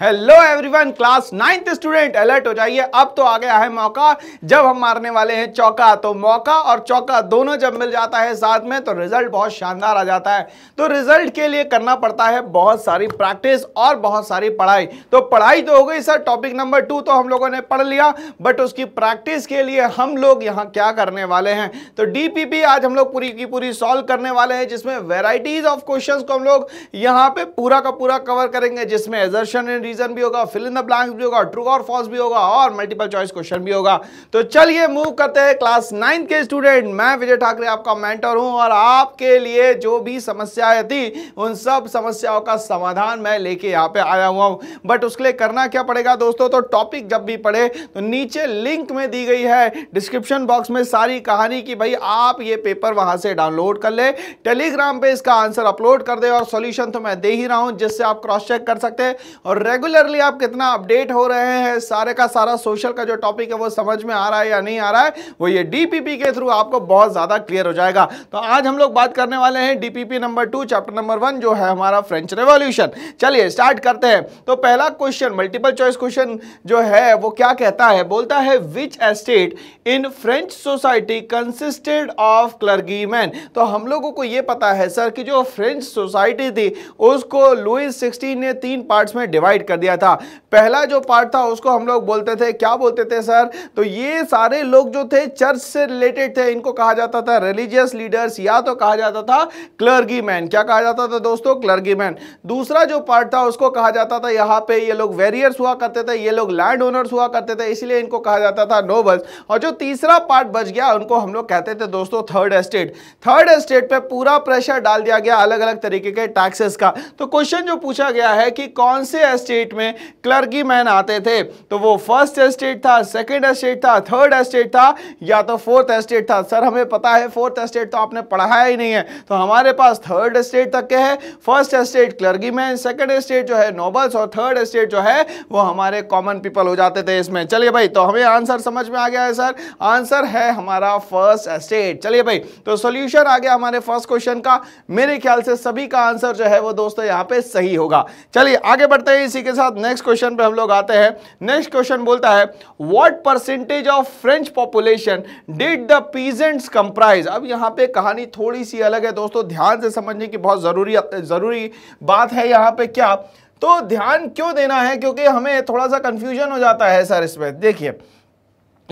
hello everyone class ninth student alert हो जाइए अब तो आ गया है मौका जब हम मारने वाले हैं चौका तो मौका और चौका दोनों जब मिल जाता है साथ में तो रिजल्ट बहुत शानदार आ जाता है तो रिजल्ट के लिए करना पड़ता है बहुत सारी प्रैक्टिस और बहुत सारी पढ़ाई तो पढ़ाई तो हो गई सर टॉपिक नंबर टू तो हम लोगों ने पढ़ लिया बट उसकी प्रैक्टिस के लिए हम लोग यहाँ क्या करने वाले हैं तो डी आज हम लोग पूरी की पूरी सॉल्व करने वाले हैं जिसमें वेराइटीज ऑफ क्वेश्चन को हम लोग यहाँ पे पूरा का पूरा कवर करेंगे जिसमें एजर्शन एंड रीजन भी होगा फिल इन द ब्लैंक्स भी होगा ट्रू और फॉल्स भी होगा और मल्टीपल चॉइस क्वेश्चन भी होगा तो चलिए मूव करते हैं क्लास नाइन्थ के स्टूडेंट मैं विजय ठाकरे आपका मेंटर हूं और आपके लिए जो भी समस्याएं थी उन सब समस्याओं का समाधान मैं लेके यहाँ पे आया हुआ हूँ बट उसके लिए करना क्या पड़ेगा दोस्तों तो टॉपिक जब भी पढ़े तो नीचे लिंक में दी गई है डिस्क्रिप्शन बॉक्स में सारी कहानी की भाई आप ये पेपर वहां से डाउनलोड कर ले टेलीग्राम पे इसका आंसर अपलोड कर दे और सॉल्यूशन तो मैं दे ही रहा हूं जिससे आप क्रॉस चेक कर सकते हैं और रेगुलरली आप कितना अपडेट हो रहे हैं सारे का सारा सोशल का जो टॉपिक है वो समझ में आ रहा है या नहीं आ रहा है वो ये डीपीपी के थ्रू आपको बहुत ज़्यादा क्लियर हो जाएगा तो आज हम लोग बात करने वाले हैं DPP number two chapter number one जो है हमारा फ्रेंच रेवोल्यूशन चलिए स्टार्ट करते हैं तो पहला क्वेश्चन मल्टीपल चॉइस क्वेश्चन जो है वो क्या कहता है बोलता है which estate in French society consisted of clergyman तो हम लोगों को ये पता है सर कि जो फ्रेंच सोसाइटी थी उसको लुइस सिक्सटीन ने तीन पार्ट्स में डिवाइड डिवाइड कर दिया था पहला जो पार्ट था उसको हम लोग बोलते थे क्या बोलते थे सर तो ये सारे लोग जो थे चर्च से रिलेटेड थे इनको कहा जाता था रिलीजियस लीडर्स या तो कहा जाता था क्लर्गी मैन क्या कहा जाता था दोस्तों क्लर्गी मैन दूसरा जो पार्ट था उसको कहा जाता था यहाँ पे ये लोग वेरियर्स हुआ करते थे ये लोग लैंड ओनर्स हुआ करते थे इसलिए इनको कहा जाता था नोबल्स और जो तीसरा पार्ट बच गया उनको हम लोग कहते थे दोस्तों थर्ड एस्टेट थर्ड एस्टेट पर पूरा प्रेशर डाल दिया गया अलग अलग तरीके के टैक्सेस का तो क्वेश्चन जो पूछा गया है कि कौन से एस्टेट एस्टेट में क्लर्की मैन आते थे तो वो फर्स्ट एस्टेट था सेकेंड एस्टेट था थर्ड एस्टेट था या तो फोर्थ एस्टेट था सर हमें पता है फोर्थ एस्टेट तो आपने पढ़ाया ही नहीं है तो हमारे पास थर्ड एस्टेट तक के है first estate clergyman second estate जो है नोबल्स और थर्ड एस्टेट जो है वो हमारे कॉमन पीपल हो जाते थे इसमें चलिए भाई तो हमें आंसर समझ में आ गया है सर आंसर है हमारा फर्स्ट एस्टेट चलिए भाई तो सोल्यूशन आ गया हमारे फर्स्ट क्वेश्चन का मेरे ख्याल से सभी का आंसर जो है वो दोस्तों यहाँ पे सही होगा चलिए आगे बढ़ते हैं इसी के साथ नेक्स्ट क्वेश्चन पे हम लोग आते हैं नेक्स्ट क्वेश्चन बोलता है what percentage of French population did the peasants comprise अब यहाँ पे कहानी थोड़ी सी अलग है दोस्तों ध्यान से समझने की बहुत जरूरी जरूरी बात है यहाँ पे क्या तो ध्यान क्यों देना है क्योंकि हमें थोड़ा सा कंफ्यूजन हो जाता है सर इसमें देखिए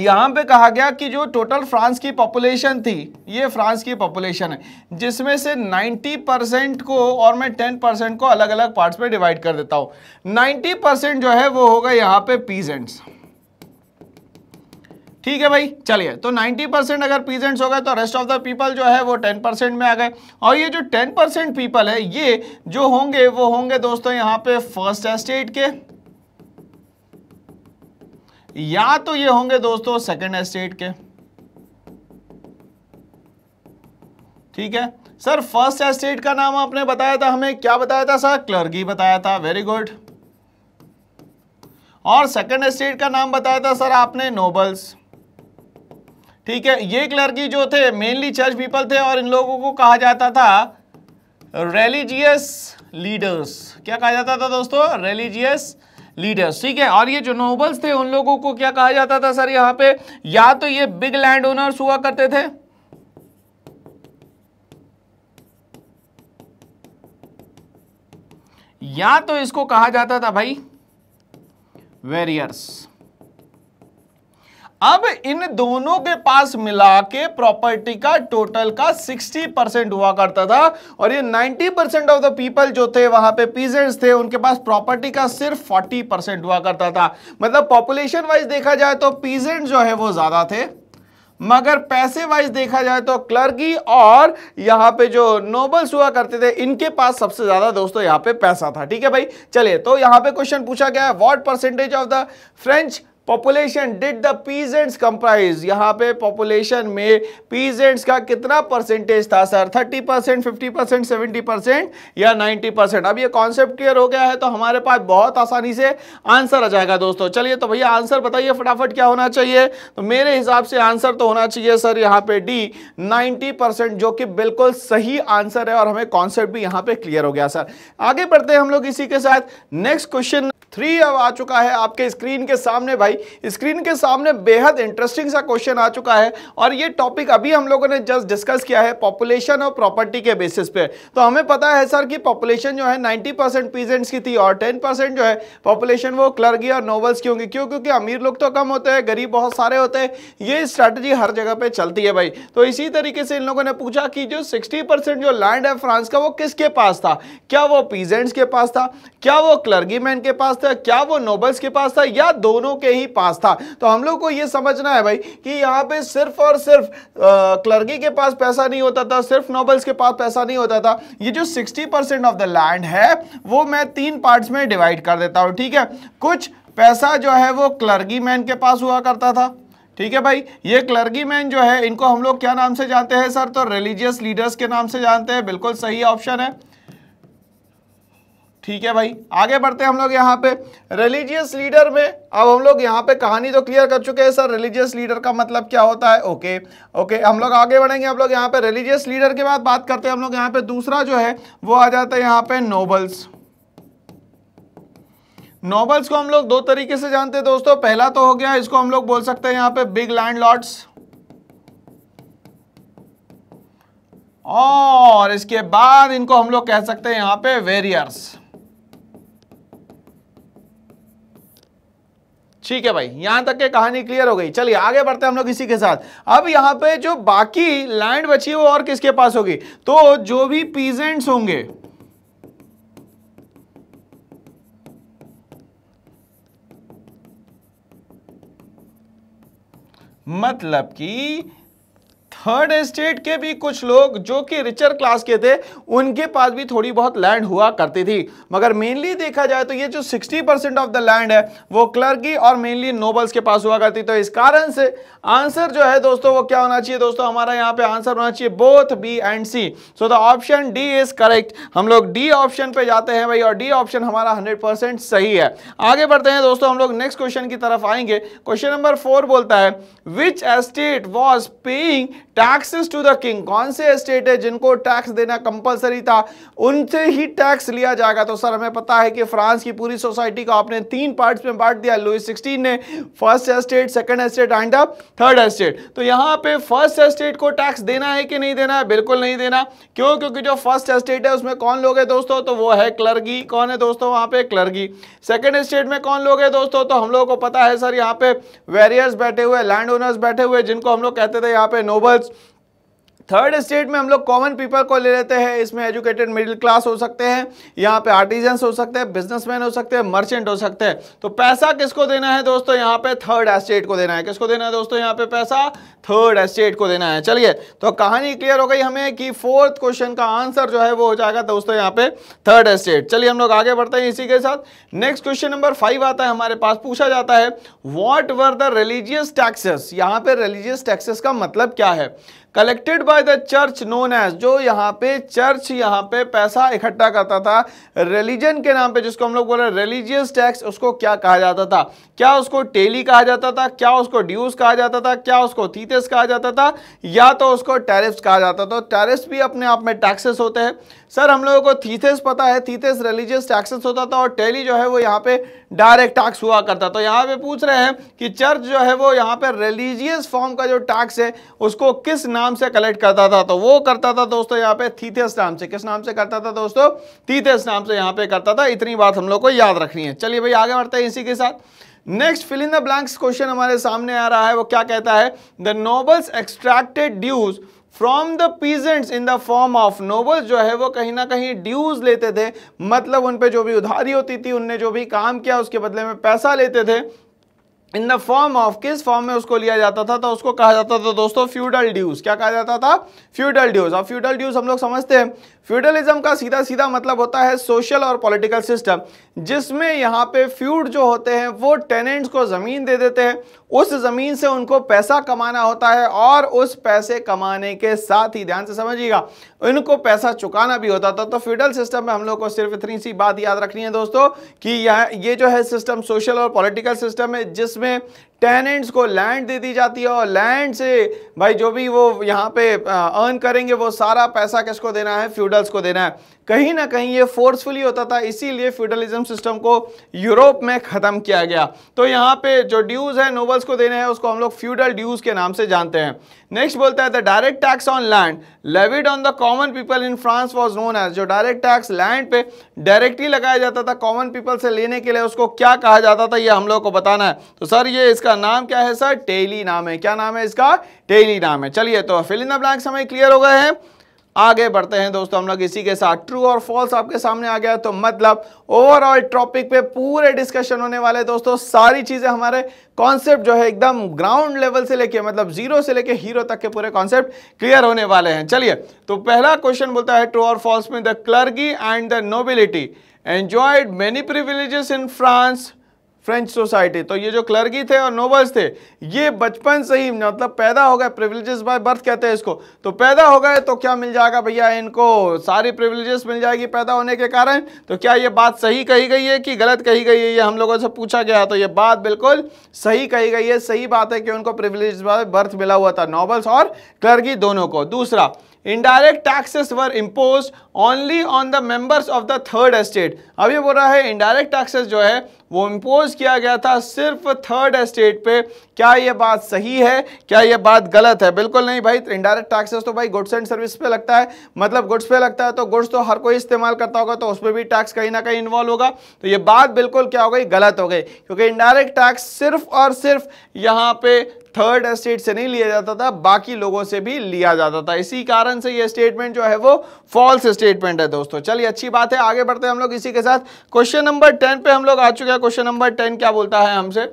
यहाँ पे कहा गया कि जो टोटल फ्रांस की पॉपुलेशन थी ये फ्रांस की पॉपुलेशन है जिसमें से 90 परसेंट को और मैं 10 परसेंट को अलग अलग पार्ट्स में डिवाइड कर देता हूँ 90 परसेंट जो है वो होगा यहाँ पे पीजेंट्स ठीक है भाई चलिए तो 90 परसेंट अगर पीजेंट्स हो गए तो रेस्ट ऑफ द पीपल जो है वो 10 परसेंट में आ गए और ये जो 10 परसेंट पीपल है ये जो होंगे वो होंगे दोस्तों यहाँ पे फर्स्ट एस्टेट के या तो ये होंगे दोस्तों सेकेंड एस्टेट के ठीक है सर फर्स्ट एस्टेट का नाम आपने बताया था हमें क्या बताया था सर क्लर्गी बताया था वेरी गुड और सेकंड एस्टेट का नाम बताया था सर आपने नोबल्स ठीक है ये क्लर्गी जो थे मेनली चर्च पीपल थे और इन लोगों को कहा जाता था रेलिजियस लीडर्स क्या कहा जाता था दोस्तों रेलिजियस लीडर्स ठीक है और ये जो नोबल्स थे उन लोगों को क्या कहा जाता था सर यहां पे या तो ये बिग लैंड ओनर्स हुआ करते थे या तो इसको कहा जाता था भाई वेरियर्स अब इन दोनों के पास मिला के प्रॉपर्टी का टोटल का 60 परसेंट हुआ करता था और ये 90 परसेंट ऑफ द पीपल जो थे वहां पे पीजेंट्स थे उनके पास प्रॉपर्टी का सिर्फ 40 परसेंट हुआ करता था मतलब पॉपुलेशन वाइज देखा जाए तो पीजेंट जो है वो ज्यादा थे मगर पैसे वाइज देखा जाए तो क्लर्गी और यहाँ पे जो नोबल्स हुआ करते थे इनके पास सबसे ज्यादा दोस्तों यहाँ पे पैसा था ठीक है भाई चलिए तो यहाँ पे क्वेश्चन पूछा गया है what percentage of the French population did the peasants comprise यहाँ पे पॉपुलेशन में पीजेंट्स का कितना परसेंटेज था sir 30 percent fifty percent seventy percent या 90 परसेंट अब ये कॉन्सेप्ट क्लियर हो गया है तो हमारे पास बहुत आसानी से आंसर आ जाएगा दोस्तों चलिए तो भैया आंसर बताइए फटाफट क्या होना चाहिए तो मेरे हिसाब से आंसर तो होना चाहिए सर यहाँ पे डी नाइन्टी जो कि बिल्कुल सही आंसर है और हमें कॉन्सेप्ट भी यहाँ पे क्लियर हो गया सर आगे बढ़ते हैं हम लोग इसी के साथ नेक्स्ट क्वेश्चन थ्री अब आ चुका है आपके स्क्रीन के सामने भाई स्क्रीन के सामने बेहद इंटरेस्टिंग सा क्वेश्चन आ चुका है और ये टॉपिक अभी हम लोगों ने जस्ट डिस्कस किया है पॉपुलेशन और प्रॉपर्टी के बेसिस पे तो हमें पता है सर कि पॉपुलेशन जो है 90 परसेंट पीजेंट्स की थी और 10 परसेंट जो है पॉपुलेशन वो क्लर्गी और नोवल्स की होंगी क्यों क्योंकि अमीर लोग तो कम होते हैं गरीब बहुत सारे होते हैं ये स्ट्रैटेजी हर जगह पर चलती है भाई तो इसी तरीके से इन लोगों ने पूछा कि जो सिक्सटी जो लैंड है फ्रांस का वो किसके पास था क्या वो पीजेंट्स के पास था क्या वो क्लर्गी के पास था क्या वो नोबल्स के पास था या दोनों के ही पास था तो हम लोग को ये समझना है भाई कि यहाँ पे सिर्फ और सिर्फ क्लर्गी के पास पैसा नहीं होता था सिर्फ नोबल्स के पास पैसा नहीं होता था ये जो sixty percent of the land है वो मैं तीन पार्ट्स में डिवाइड कर देता हूँ ठीक है कुछ पैसा जो है वो क्लर्गी मैन के पास हुआ करता था ठीक है भाई ये क्लर्गी मैन जो है इनको हम लोग क्या नाम से जानते हैं सर तो रिलीजियस लीडर्स के नाम से जानते हैं बिल्कुल सही ऑप्शन है ठीक है भाई आगे बढ़ते हैं हम लोग यहाँ पे रिलीजियस लीडर में अब हम लोग यहाँ पे कहानी तो क्लियर कर चुके हैं सर रिलीजियस लीडर का मतलब क्या होता है ओके ओके हम लोग आगे बढ़ेंगे हम लोग यहाँ पे रिलीजियस लीडर के बाद बात करते हैं हम लोग यहाँ पे दूसरा जो है वो आ जाता है यहाँ पे नोबल्स नोबल्स को हम लोग दो तरीके से जानते हैं दोस्तों पहला तो हो गया इसको हम लोग बोल सकते हैं यहाँ पे बिग लैंड लॉर्ड्स और इसके बाद इनको हम लोग कह सकते हैं यहाँ पे वेरियर्स ठीक है भाई यहां तक के कहानी क्लियर हो गई चलिए आगे बढ़ते हैं हम लोग इसी के साथ अब यहां पे जो बाकी लैंड बची है वो और किसके पास होगी तो जो भी पीजेंट्स होंगे मतलब कि थर्ड एस्टेट के भी कुछ लोग जो कि रिचर क्लास के थे उनके पास भी थोड़ी बहुत लैंड हुआ करती थी मगर मेनली देखा जाए तो ये जो 60 परसेंट ऑफ द लैंड है वो क्लर्की और मेनली नोबल्स के पास हुआ करती तो इस कारण से आंसर जो है दोस्तों वो क्या होना चाहिए दोस्तों हमारा यहाँ पे आंसर होना चाहिए both B and C so the option D is correct हम लोग डी ऑप्शन पे जाते हैं भाई और डी ऑप्शन हमारा हंड्रेड सही है आगे बढ़ते हैं दोस्तों हम लोग नेक्स्ट क्वेश्चन की तरफ आएंगे क्वेश्चन नंबर फोर बोलता है which estate was paying taxes to the king कौन से स्टेट है जिनको टैक्स देना कंपलसरी था उनसे ही टैक्स लिया जाएगा तो सर हमें पता है कि फ्रांस की पूरी सोसाइटी को आपने तीन पार्ट्स में बांट दिया लुइस सिक्सटीन ने first estate second estate and third estate तो यहाँ पे फर्स्ट एस्टेट को टैक्स देना है कि नहीं देना है बिल्कुल नहीं देना क्यों क्योंकि जो फर्स्ट एस्टेट है उसमें कौन लोग है दोस्तों तो वो है क्लर्गी कौन है दोस्तों वहाँ पे क्लर्गी सेकेंड स्टेट में कौन लोग है दोस्तों तो हम लोगों को पता है सर यहाँ पे वेरियर्स बैठे हुए लैंड ओनर्स बैठे हुए जिनको हम लोग कहते थे यहाँ पे नोबल्स words, थर्ड स्टेट में हम लोग कॉमन पीपल को ले लेते हैं इसमें एजुकेटेड मिडिल क्लास हो सकते हैं यहाँ पे आर्टिजन हो सकते हैं बिजनेसमैन हो सकते हैं मर्चेंट हो सकते हैं तो पैसा किसको देना है दोस्तों यहाँ पे थर्ड एस्टेट को देना है किसको देना है दोस्तों यहाँ पे पैसा थर्ड एस्टेट को देना है चलिए तो कहानी क्लियर हो गई हमें कि फोर्थ क्वेश्चन का आंसर जो है वो हो जाएगा दोस्तों यहाँ पे थर्ड एस्टेट चलिए हम लोग आगे बढ़ते हैं इसी के साथ नेक्स्ट क्वेश्चन नंबर फाइव आता है हमारे पास पूछा जाता है what were the religious taxes यहाँ पे रिलीजियस टैक्सेस का मतलब क्या है collected by the church known as जो यहाँ पे चर्च यहाँ पे पैसा इकट्ठा करता था रिलीजन के नाम पे जिसको हम लोग बोल रहे रिलीजियस टैक्स उसको क्या कहा जाता था क्या उसको टेली कहा जाता था क्या उसको ड्यूस कहा जाता था क्या उसको थीतेस कहा जाता था या तो उसको टैरिफ्स कहा जाता था टैरिफ्स तो भी अपने आप में टैक्सेस होते हैं सर हम लोगों को थीथेस पता है थीथेस रिलीजियस टैक्सेस होता था और टेली जो है वो यहाँ पे डायरेक्ट टैक्स हुआ करता तो यहाँ पे पूछ रहे हैं कि चर्च जो है वो यहाँ पे रिलीजियस फॉर्म का जो टैक्स है उसको किस नाम से कलेक्ट करता था तो वो करता था दोस्तों यहाँ पे थीथेस नाम से किस नाम से करता था दोस्तों थीथेस नाम से यहाँ पे करता था इतनी बात हम लोग को याद रखनी है चलिए भाई आगे बढ़ते हैं इसी के साथ next filling the blanks question हमारे सामने आ रहा है वो क्या कहता है the nobles extracted dues from the peasants in the form of noble जो है वो कहीं ना कहीं ड्यूज लेते थे मतलब उन पर जो भी उधारी होती थी उनने जो भी काम किया उसके बदले में पैसा लेते थे इन द फॉर्म ऑफ किस फॉर्म में उसको लिया जाता था तो उसको कहा जाता था दोस्तों फ्यूडल ड्यूज क्या कहा जाता था फ्यूडल ड्यूज और फ्यूडल ड्यूज हम लोग समझते हैं फ्यूडलिज्म का सीधा सीधा मतलब होता है सोशल और पॉलिटिकल सिस्टम जिसमें यहाँ पे फ्यूड जो होते हैं वो टेनेंट्स को ज़मीन दे देते हैं उस ज़मीन से उनको पैसा कमाना होता है और उस पैसे कमाने के साथ ही ध्यान से समझिएगा इनको पैसा चुकाना भी होता था तो फ्यूडल सिस्टम में हम लोग को सिर्फ इतनी सी बात याद रखनी है दोस्तों कि यह ये जो है सिस्टम सोशल और पॉलिटिकल सिस्टम है जिसमें टेनेंट्स को लैंड दे दी जाती है और लैंड से भाई जो भी वो यहाँ पे अर्न करेंगे वो सारा पैसा किसको देना है फ्यूडल्स को देना है कहीं ना कहीं ये फोर्सफुली होता था इसीलिए फ्यूडलिज्म सिस्टम को यूरोप में ख़त्म किया गया तो यहाँ पे जो ड्यूज़ है नोबल्स को देने हैं उसको हम लोग फ्यूडल ड्यूज़ के नाम से जानते हैं नेक्स्ट बोलता है the direct tax on land levied on the common people in France was known as जो डायरेक्ट टैक्स लैंड पे डायरेक्टली लगाया जाता था कॉमन पीपल से लेने के लिए उसको क्या कहा जाता था ये हम लोग को बताना है तो सर ये इसका नाम क्या है सर टेली नाम है क्या नाम है इसका टेली नाम है चलिए तो फिलिंदा ब्लैक समय क्लियर हो गए हैं आगे बढ़ते हैं दोस्तों हम लोग इसी के साथ ट्रू और फॉल्स आपके सामने आ गया तो मतलब ओवरऑल टॉपिक पे पूरे डिस्कशन होने वाले दोस्तों सारी चीज़ें हमारे कॉन्सेप्ट जो है एकदम ग्राउंड लेवल से लेके मतलब जीरो से लेके हीरो तक के पूरे कॉन्सेप्ट क्लियर होने वाले हैं चलिए तो पहला क्वेश्चन बोलता है ट्रू और फॉल्स में the clergy and the nobility enjoyed many privileges in France French society तो ये जो क्लर्गी थे और नोबल्स थे ये बचपन से ही मतलब पैदा हो गए प्रिविलेजेस बाय बर्थ कहते हैं इसको तो पैदा हो गए तो क्या मिल जाएगा भैया इनको सारी प्रिविलेजेस मिल जाएगी पैदा होने के कारण तो क्या ये बात सही कही गई है कि गलत कही गई है ये हम लोगों से पूछा गया तो ये बात बिल्कुल सही कही गई है सही बात है कि उनको प्रिविलेज बाय बर्थ मिला हुआ था नॉबल्स और क्लर्गी दोनों को दूसरा indirect taxes were impose only on the members of the third estate अब ये बोल रहा है इनडायरेक्ट टैक्सेस जो है वो इम्पोज किया गया था सिर्फ थर्ड एस्टेट पे क्या ये बात सही है क्या ये बात गलत है बिल्कुल नहीं भाई इनडायरेक्ट टैक्सेस तो भाई गुड्स एंड सर्विस पे लगता है मतलब गुड्स पे लगता है तो गुड्स तो हर कोई इस्तेमाल करता होगा तो उस पर भी टैक्स कहीं ना कहीं इन्वॉल्व होगा तो ये बात बिल्कुल क्या हो गई गलत हो गई क्योंकि इनडायरेक्ट टैक्स सिर्फ और सिर्फ यहाँ पे थर्ड स्टेट से नहीं लिया जाता था बाकी लोगों से भी लिया जाता था इसी कारण से यह स्टेटमेंट जो है वो फॉल्स स्टेटमेंट है दोस्तों चलिए अच्छी बात है आगे बढ़ते हैं हम लोग इसी के साथ क्वेश्चन नंबर टेन पे हम लोग आ चुके हैं क्वेश्चन नंबर टेन क्या बोलता है हमसे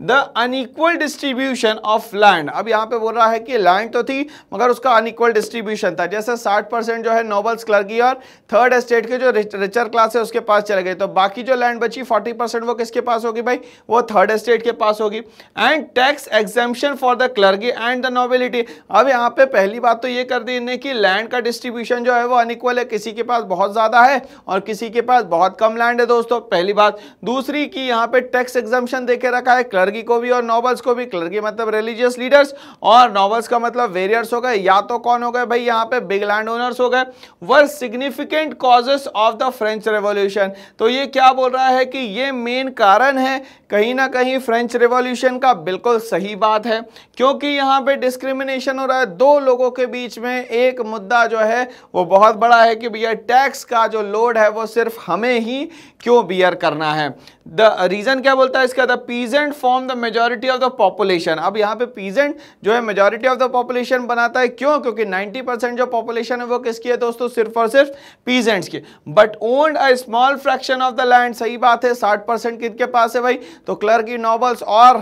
the unequal distribution of land अब यहाँ पे बोल रहा है कि लैंड तो थी मगर उसका अनइक्वल डिस्ट्रीब्यूशन था जैसे 60 परसेंट जो है नोबल्स क्लर्गी और थर्ड स्टेट के जो रिचर क्लास है उसके पास चले गए तो बाकी जो लैंड बची 40 परसेंट वो किसके पास होगी भाई वो थर्ड एस्टेट के पास होगी and tax exemption for the clergy and the nobility अब यहाँ पे पहली बात तो ये कर दी इन्हें कि लैंड का डिस्ट्रीब्यूशन जो है वो अनइक्वल है किसी के पास बहुत ज़्यादा है और किसी के पास बहुत कम लैंड है दोस्तों पहली बात दूसरी कि यहाँ पे टैक्स एग्जाम्पन देखे रखा है क्लर्गी को भी और नॉबल्स को भी क्लर्गी मतलब रिलीजियस लीडर्स और नॉबल्स का मतलब वेरियर्स हो गए या तो कौन हो गए भाई यहाँ पे बिग लैंड ओनर्स हो गए were significant causes of the French revolution तो ये क्या बोल रहा है कि ये मेन कारण है कहीं ना कहीं फ्रेंच रिवॉल्यूशन का बिल्कुल सही बात है क्योंकि यहाँ पे डिस्क्रिमिनेशन हो रहा है दो लोगों के बीच में एक मुद्दा जो है वो बहुत बड़ा है कि भैया टैक्स का जो लोड है वो सिर्फ हमें ही क्यों बियर करना है द रीज़न क्या बोलता है इसका the peasant form the majority of the population अब यहाँ पे पीजेंट जो है मेजोरिटी ऑफ द पॉपुलेशन बनाता है क्यों क्योंकि नाइन्टी परसेंट जो पॉपुलेशन है वो किसकी है दोस्तों सिर्फ और सिर्फ पीजेंट्स की but owned a small fraction of the land सही बात है साठ परसेंट पास है भाई तो क्लर्क की नॉबल्स और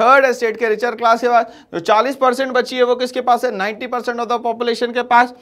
थर्ड एस्टेट के रिचर क्लास के बाद जो 40 परसेंट बची है वो किसके पास है 90 परसेंट ऑफ द पॉपुलेशन के पास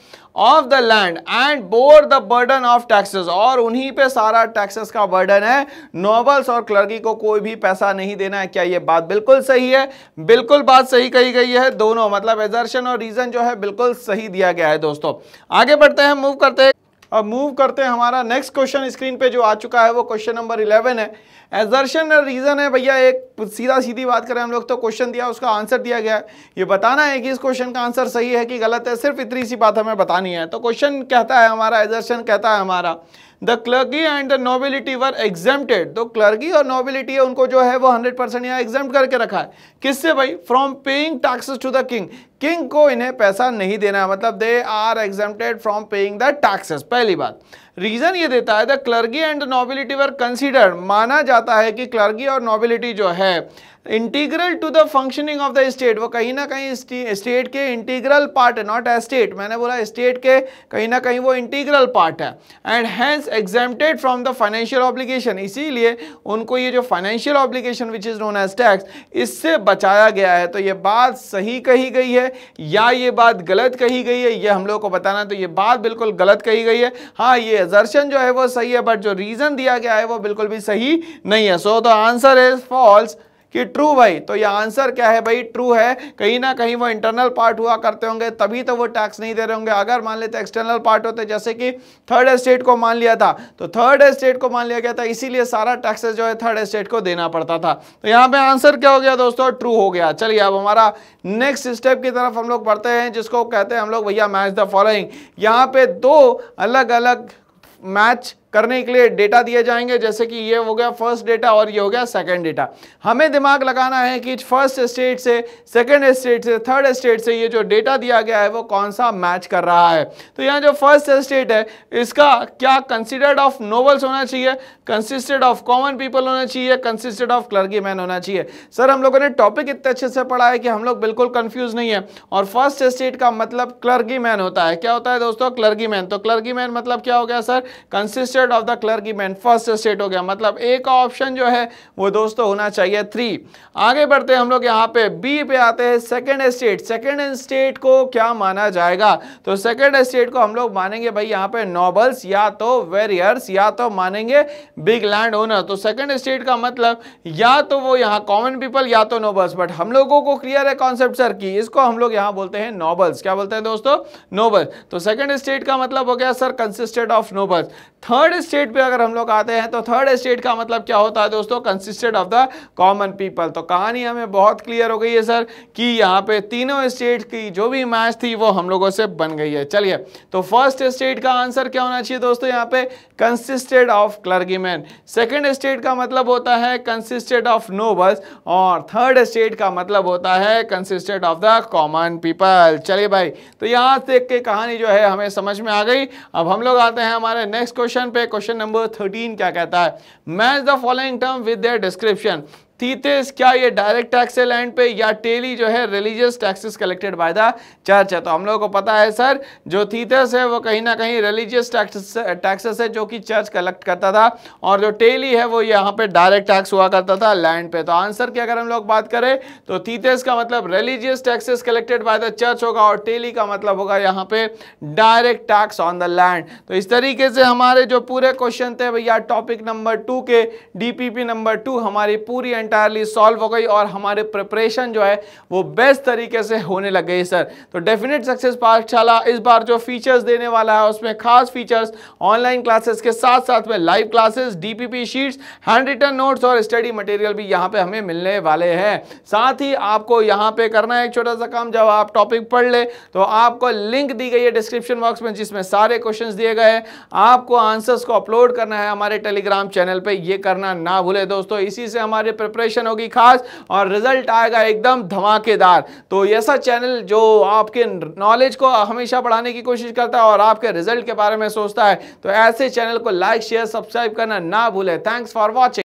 of the land and bore the burden of taxes और उन्हीं पे सारा टैक्सेस का बर्डन है नोबल्स और क्लर्की को कोई भी पैसा नहीं देना है क्या ये बात बिल्कुल सही है बिल्कुल बात सही कही गई है दोनों मतलब एजर्शन और रीजन जो है बिल्कुल सही दिया गया है दोस्तों आगे बढ़ते हैं मूव करते हैं अब मूव करते हैं हमारा नेक्स्ट क्वेश्चन स्क्रीन पे जो आ चुका है वो क्वेश्चन नंबर इलेवन है एजर्शन रीज़न है भैया एक सीधा सीधी बात करें हम लोग तो क्वेश्चन दिया उसका आंसर दिया गया है ये बताना है कि इस क्वेश्चन का आंसर सही है कि गलत है सिर्फ इतनी सी बात हमें बतानी है तो क्वेश्चन कहता है हमारा एजर्शन कहता है हमारा the clergy and the nobility were exempted तो क्लर्गी और नोबिलिटी है उनको जो है वो हंड्रेड परसेंट यहाँ एग्जाम करके रखा है किससे भाई from paying taxes to the king king को इन्हें पैसा नहीं देना है मतलब they are exempted from paying the taxes पहली बात रीज़न ये देता है the clergy and nobility were considered माना जाता है कि क्लर्गी और नॉबिलिटी जो है integral to the functioning of the state वो कहीं ना कहीं स्टेट के इंटीग्रल पार्ट है नॉट एस्टेट मैंने बोला स्टेट के कहीं ना कहीं वो इंटीग्रल पार्ट है and hence exempted from the financial obligation इसीलिए उनको ये जो financial obligation which is known as tax इससे बचाया गया है तो ये बात सही कही गई है है या ये बात गलत कही गई है ये हम लोग को बताना तो ये बात बिल्कुल गलत कही गई है हाँ ये एजर्शन जो है वो सही है बट जो रीज़न दिया गया है वो बिल्कुल भी सही नहीं है so the answer is false कि ट्रू भाई तो ये आंसर क्या है भाई ट्रू है कहीं ना कहीं वो इंटरनल पार्ट हुआ करते होंगे तभी तो वो टैक्स नहीं दे रहे होंगे अगर मान लेते एक्सटर्नल पार्ट होते जैसे कि थर्ड स्टेट को मान लिया था तो थर्ड स्टेट को मान लिया गया था इसीलिए सारा टैक्सेस जो है थर्ड स्टेट को देना पड़ता था तो यहाँ पे आंसर क्या हो गया दोस्तों ट्रू हो गया चलिए अब हमारा नेक्स्ट स्टेप की तरफ हम लोग बढ़ते हैं जिसको कहते हैं हम लोग भैया मैच द फॉलोइंग यहाँ पे दो अलग अलग मैच करने के लिए डेटा दिए जाएंगे जैसे कि ये हो गया फर्स्ट डेटा और ये हो गया सेकंड डेटा हमें दिमाग लगाना है कि फर्स्ट स्टेट से सेकंड स्टेट से थर्ड स्टेट से ये जो डेटा दिया गया है वो कौन सा मैच कर रहा है तो यहाँ जो फर्स्ट स्टेट है इसका क्या कंसिडर्ड ऑफ नोवल्स होना चाहिए कंसिस्टेड ऑफ कॉमन पीपल होना चाहिए कंसिस्टेड ऑफ क्लर्गी मैन होना चाहिए सर हम लोगों ने टॉपिक इतने अच्छे से पढ़ा है कि हम लोग बिल्कुल कंफ्यूज नहीं है और फर्स्ट स्टेट का मतलब क्लर्गी मैन होता है क्या होता है दोस्तों क्लर्गी मैन तो क्लर्गी मैन मतलब क्या हो गया sir consisted state of the clergyman first state हो गया मतलब ए का ऑप्शन जो है वो दोस्तों होना चाहिए थ्री आगे बढ़ते हैं हम लोग यहाँ पे बी पे आते हैं सेकेंड स्टेट सेकेंड स्टेट को क्या माना जाएगा तो सेकेंड स्टेट को हम लोग मानेंगे भाई यहाँ पे नॉबल्स या तो वेरियर्स या तो मानेंगे बिग लैंड ओनर तो सेकेंड स्टेट का मतलब या तो वो यहाँ कॉमन पीपल या तो नोबल्स बट हम लोगों को क्लियर है कॉन्सेप्ट सर की इसको हम लोग यहाँ बोलते हैं नॉबल्स क्या बोलते हैं दोस्तों नोबल्स तो सेकेंड स्टेट का मतलब हो गया sir consisted of nobles third third state पे अगर हम लोग आते हैं तो थर्ड स्टेट का मतलब क्या होता है दोस्तों consisted of the common people तो कहानी हमें बहुत क्लियर हो गई है सर कि यहाँ पे तीनों स्टेट की जो भी मैच थी वो हम लोगों से बन गई है चलिए तो फर्स्ट स्टेट का आंसर क्या होना चाहिए दोस्तों यहाँ पे consisted of clergyman second state का मतलब होता है कंसिस्टेड ऑफ नोबल्स और थर्ड स्टेट का मतलब होता है consisted of the common people चलिए भाई तो यहाँ देख के कहानी जो है हमें समझ में आ गई अब हम लोग आते हैं हमारे नेक्स्ट क्वेश्चन पे क्वेश्चन नंबर थर्टीन क्या कहता है match the following term with description tithes क्या ये डायरेक्ट टैक्स है लैंड पे या टेली जो है religious taxes collected by the church है तो हम लोगों को पता है सर जो थीतिस है वो कहीं ना कहीं रिलीजियस टैक्सेस टैक्सेस है जो कि चर्च कलेक्ट करता था और जो टेली है वो यहाँ पे डायरेक्ट टैक्स हुआ करता था लैंड पे तो आंसर की अगर हम लोग बात करें तो थीतिस का मतलब religious taxes collected by the church होगा और टेली का मतलब होगा यहाँ पे direct tax on the land तो इस तरीके से हमारे जो पूरे क्वेश्चन थे भैया टॉपिक नंबर टू के डीपीपी नंबर टू हमारी पूरी एंड इंटायरली सॉल्व हो गई और हमारे प्रिपरेशन जो है वो बेस्ट तरीके से होने लग गई सर तो डेफिनेट सक्सेस पाठशाला इस बार जो फीचर्स देने वाला है उसमें खास फीचर्स ऑनलाइन क्लासेस के साथ साथ में live classes DPP sheets handwritten notes और स्टडी मटेरियल भी यहाँ पे हमें मिलने वाले हैं साथ ही आपको यहाँ पे करना है एक छोटा सा काम जब आप टॉपिक पढ़ ले तो आपको लिंक दी गई है डिस्क्रिप्शन बॉक्स में जिसमें सारे क्वेश्चन दिए गए आपको आंसर्स को अपलोड करना है हमारे टेलीग्राम चैनल पर यह करना ना भूले दोस्तों इसी से हमारे प्रिपरेशन प्रिपरेशन होगी खास और रिजल्ट आएगा एकदम धमाकेदार तो ऐसा चैनल जो आपके नॉलेज को हमेशा बढ़ाने की कोशिश करता है और आपके रिजल्ट के बारे में सोचता है तो ऐसे चैनल को लाइक शेयर सब्सक्राइब करना ना भूलें थैंक्स फॉर वॉचिंग